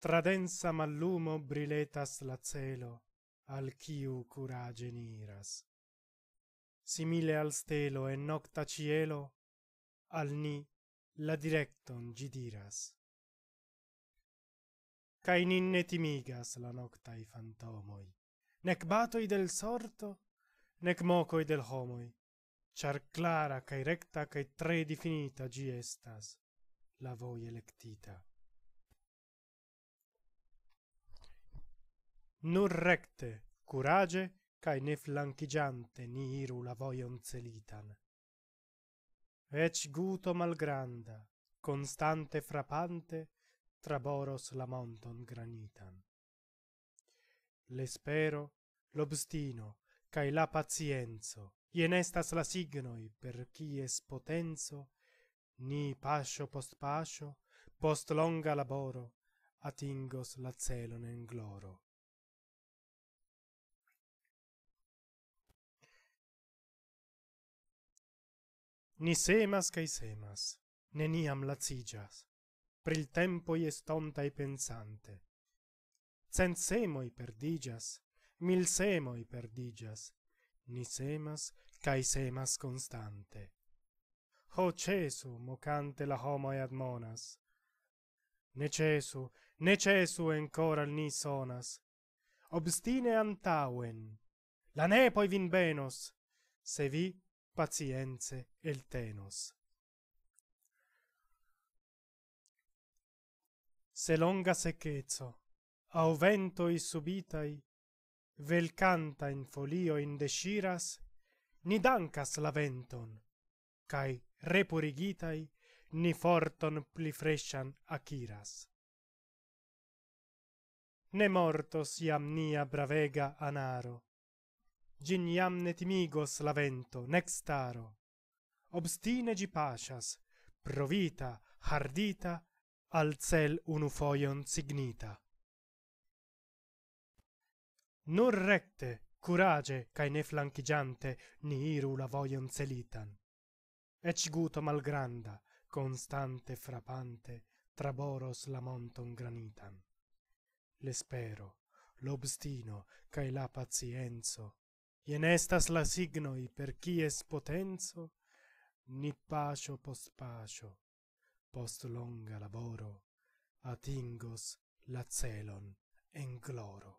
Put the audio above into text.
tradensa mallumo briletas la celo, al ciu curagen iras. Simile al stelo e nocta cielo, al ni la directon gidiras. Cai ninne timigas la noctai fantomoi, nec batoi del sorto, nec mocoi del homoi, char clara cae recta cae tre definita gi estas la voi electita. nur recte, curage, cae ne flanchigiante ni iru la voion celitan. Ec guto malgranda, constante frapante, traboros la monton granitan. L'espero, l'obstino, cae la pazienzo, ien estas la signoi per chi es potenzo, ni pascio post pascio, post longa laboro, atingos la celon en gloro. Ni semas cae semas, neniam lazigas, per il tempo i estonta e pensante. Cent semoi perdigas, mil semoi perdigas, ni semas cae semas constante. Ho, cesu, mocante la homo e admonas, ne cesu, ne cesu encora ni sonas, obstine antauen, la nepoi vin benos, se vi patiense el tenos. Se longa secchezzo, au vento i subitai, vel canta in folio in desciras, ni dancas la venton, cae repurigitai ni forton pli achiras. Ne mortos iam nia bravega anaro, gin iam ne timigos la vento, nec staro. Obstine pacias, provita, hardita, al cel unu signita. Nur recte, curage, cae ne flanchigiante, ni iru la voion celitan. Ec guto malgranda, constante frapante, traboros la monton granitan. L'espero, l'obstino, cae la pazienzo, Ien estas la signoi per qui es potenzo ni pacio post pacio post longa laboro atingos la celon en gloro